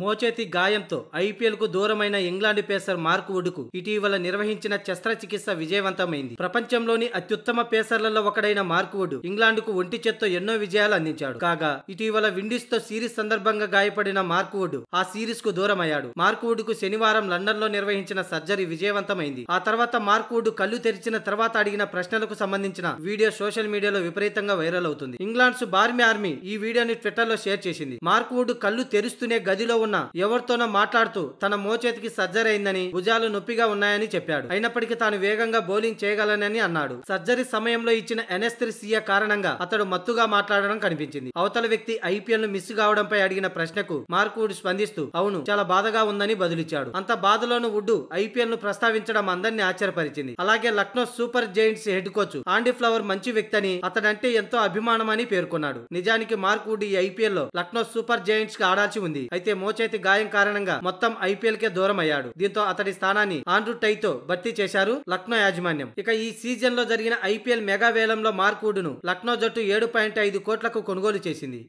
మోచేతి గాయంతో ఐపీఎల్కు దూరమైన England pacer mark వుడ్కు ఇటీవల నిర్వహించిన శస్త్రచికిత్స విజయవంతమైంది ప్రపంచంలోని అత్యుత్తమ పేసర్లలో ఒకడైన మార్క్ వుడ్ ఇంగ్లాండ్కు ఒంటి చెత్తో ఎన్నో విజయాలు అందించాడు కాగా ఇటీవల విండీస్తో సిరీస్ సందర్భంగా గాయపడిన మార్క్ వుడ్ ఆ సిరీస్కు దూరమయ్యాడు మార్క్ వుడ్కు శనివారం లండన్లో నిర్వహించిన సర్జరీ విజయవంతమైంది ఆ తర్వాత మార్క్ వుడ్ కళ్ళు తెరిచిన తర్వాత అడిగిన ప్రశ్నలకు సంబంధించిన వీడియో సోషల్ మీడియాలో విపరీతంగా వైరల్ అవుతుంది ఇంగ్లాండ్స్ బార్మీ ఆర్మీ ఈ వీడియోని ట్విట్టర్లో షేర్ చేసింది మార్క్ వుడ్ కళ్ళు తెరుస్తూనే గదిలో ఉన్న ఎవరితోనో మాట్లాడుతూ తన మోచేతికి సర్జరైందని భుజాలు నొప్పిగా ఉన్నాయని చెప్పాడు అయినప్పటికీ తాను వేగంగా బౌలింగ్ చేయగలనని అన్నాడు సర్జరీ సమయంలో ఇచ్చిన ఎనెస్థిసియా కారణంగా అతడు మత్తుగా మాట్లాడడం కనిపించింది అవతల వ్యక్తి ఐపీఎల్ ను మిస్ కావడంపై అడిగిన ప్రశ్నకు మార్కువుడ్ స్పందిస్తూ అవును చాలా బాధగా ఉందని బదులిచ్చాడు అంత బాధలోను ఉడ్డు ఐపీఎల్ ను ప్రస్తావించడం అందరినీ ఆశ్చర్యపరిచింది అలాగే Lucknow super giants head coach Andy Flower మంచి వ్యక్తి అని అతడంటే ఎంతో అభిమానమని పేర్కొన్నాడు నిజానికి మార్క్ ఈ ఐపీఎల్ లో లక్నో సూపర్ జైంట్స్ కి ఆడాల్సి ఉంది అయితే మో చేతి గాయం కారణంగా మొత్తం ఐపీఎల్ కే దూరం అయ్యాడు దీంతో అతడి స్థానాన్ని ఆండ్రూ టైతో భర్తీ చేశారు లక్నో యాజమాన్యం ఇక ఈ సీజన్ లో జరిగిన ఐపీఎల్ మెగా వేలంలో మార్కుడును లక్నో జట్టు ఏడు పాయింట్ ఐదు కోట్లకు కొనుగోలు చేసింది